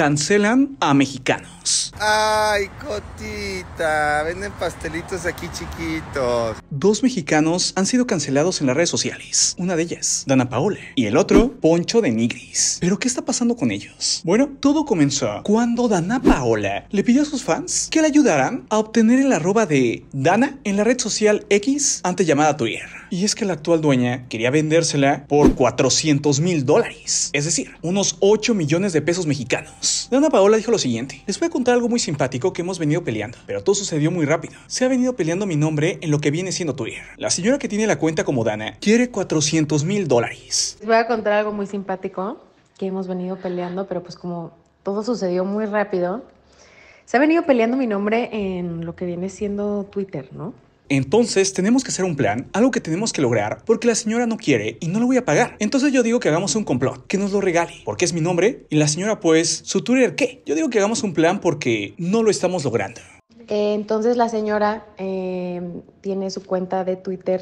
cancelan a mexicanos. Ay, cotita, venden pastelitos aquí chiquitos. Dos mexicanos han sido cancelados en las redes sociales. Una de ellas, Dana Paola y el otro, Poncho de Nigris. ¿Pero qué está pasando con ellos? Bueno, todo comenzó cuando Dana Paola le pidió a sus fans que le ayudaran a obtener el arroba de Dana en la red social X, antes llamada Twitter. Y es que la actual dueña quería vendérsela por 400 mil dólares, es decir, unos 8 millones de pesos mexicanos. Dana Paola dijo lo siguiente, les voy a contar algo muy simpático que hemos venido peleando, pero todo sucedió muy rápido. Se ha venido peleando mi nombre en lo que viene siendo Twitter. La señora que tiene la cuenta como Dana quiere 400 mil dólares. Les voy a contar algo muy simpático que hemos venido peleando, pero pues como todo sucedió muy rápido, se ha venido peleando mi nombre en lo que viene siendo Twitter, ¿no? Entonces tenemos que hacer un plan, algo que tenemos que lograr, porque la señora no quiere y no lo voy a pagar. Entonces yo digo que hagamos un complot, que nos lo regale, porque es mi nombre y la señora pues, su Twitter, qué. Yo digo que hagamos un plan porque no lo estamos logrando. Eh, entonces la señora eh, tiene su cuenta de Twitter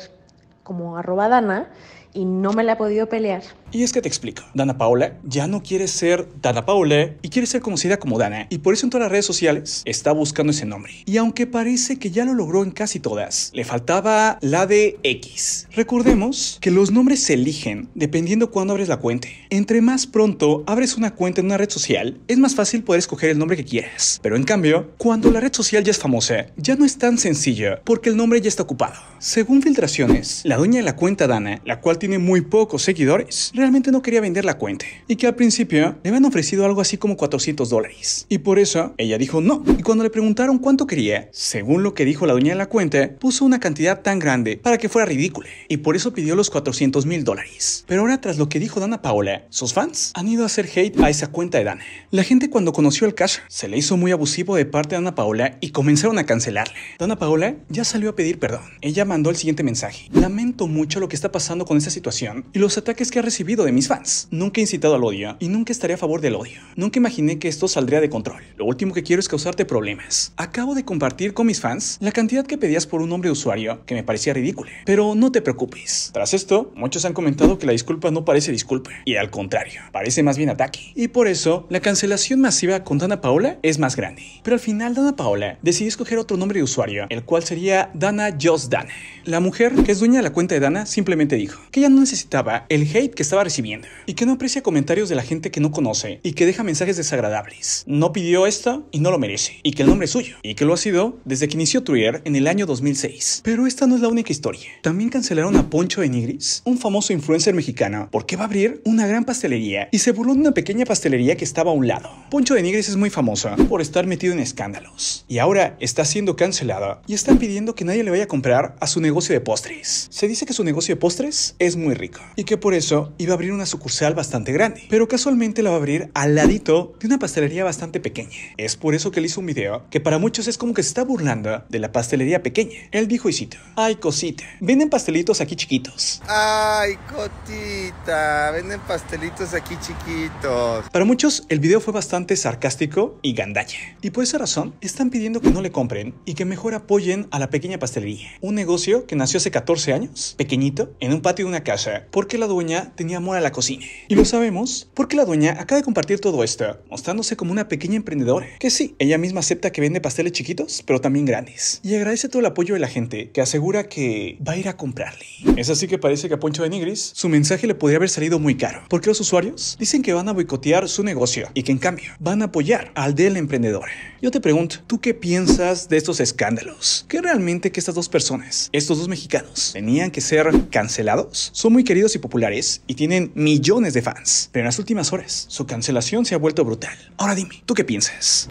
como arroba Dana y no me la ha podido pelear. Y es que te explico, Dana Paola ya no quiere ser Dana Paola y quiere ser conocida como Dana. Y por eso en todas las redes sociales está buscando ese nombre. Y aunque parece que ya lo logró en casi todas, le faltaba la de X. Recordemos que los nombres se eligen dependiendo cuándo abres la cuenta. Entre más pronto abres una cuenta en una red social, es más fácil poder escoger el nombre que quieras. Pero en cambio, cuando la red social ya es famosa, ya no es tan sencilla porque el nombre ya está ocupado. Según filtraciones, la dueña de la cuenta Dana, la cual tiene muy pocos seguidores, realmente no quería vender la cuenta y que al principio le habían ofrecido algo así como 400 dólares. Y por eso ella dijo no. Y cuando le preguntaron cuánto quería, según lo que dijo la dueña de la cuenta, puso una cantidad tan grande para que fuera ridícula y por eso pidió los 400 mil dólares. Pero ahora tras lo que dijo Dana Paola, sus fans han ido a hacer hate a esa cuenta de Dana. La gente cuando conoció el cash se le hizo muy abusivo de parte de Dana Paola y comenzaron a cancelarle. Dana Paola ya salió a pedir perdón. Ella mandó el siguiente mensaje. Lamento mucho lo que está pasando con esta situación y los ataques que ha recibido de mis fans. Nunca he incitado al odio y nunca estaré a favor del odio. Nunca imaginé que esto saldría de control. Lo último que quiero es causarte problemas. Acabo de compartir con mis fans la cantidad que pedías por un nombre de usuario que me parecía ridículo. Pero no te preocupes. Tras esto, muchos han comentado que la disculpa no parece disculpa y al contrario, parece más bien ataque. Y por eso, la cancelación masiva con Dana Paola es más grande. Pero al final, Dana Paola decidió escoger otro nombre de usuario, el cual sería Dana Just Dana. La mujer que es dueña de la cuenta de Dana simplemente dijo que ella no necesitaba el hate que estaba recibiendo y que no aprecia comentarios de la gente que no conoce y que deja mensajes desagradables. No pidió esto y no lo merece y que el nombre es suyo y que lo ha sido desde que inició Twitter en el año 2006. Pero esta no es la única historia. También cancelaron a Poncho de Nigris, un famoso influencer mexicano, porque va a abrir una gran pastelería y se burló de una pequeña pastelería que estaba a un lado. Poncho de Nigris es muy famosa por estar metido en escándalos y ahora está siendo cancelada y están pidiendo que nadie le vaya a comprar a su negocio de postres. Se dice que su negocio de postres es es muy rico y que por eso iba a abrir una sucursal bastante grande, pero casualmente la va a abrir al ladito de una pastelería bastante pequeña. Es por eso que él hizo un video que para muchos es como que se está burlando de la pastelería pequeña. Él dijo y hay ay cosita, venden pastelitos aquí chiquitos. Ay cotita, venden pastelitos aquí chiquitos. Para muchos el video fue bastante sarcástico y gandalla. Y por esa razón están pidiendo que no le compren y que mejor apoyen a la pequeña pastelería. Un negocio que nació hace 14 años, pequeñito, en un patio de una casa porque la dueña tenía amor a la cocina. Y lo sabemos porque la dueña acaba de compartir todo esto, mostrándose como una pequeña emprendedora. Que sí, ella misma acepta que vende pasteles chiquitos, pero también grandes. Y agradece todo el apoyo de la gente, que asegura que va a ir a comprarle. Es así que parece que a Poncho de Nigris su mensaje le podría haber salido muy caro, porque los usuarios dicen que van a boicotear su negocio y que en cambio van a apoyar al del emprendedor. Yo te pregunto, ¿tú qué piensas de estos escándalos? ¿Qué realmente que estas dos personas, estos dos mexicanos, tenían que ser cancelados? Son muy queridos y populares y tienen millones de fans, pero en las últimas horas su cancelación se ha vuelto brutal. Ahora dime, ¿tú qué piensas?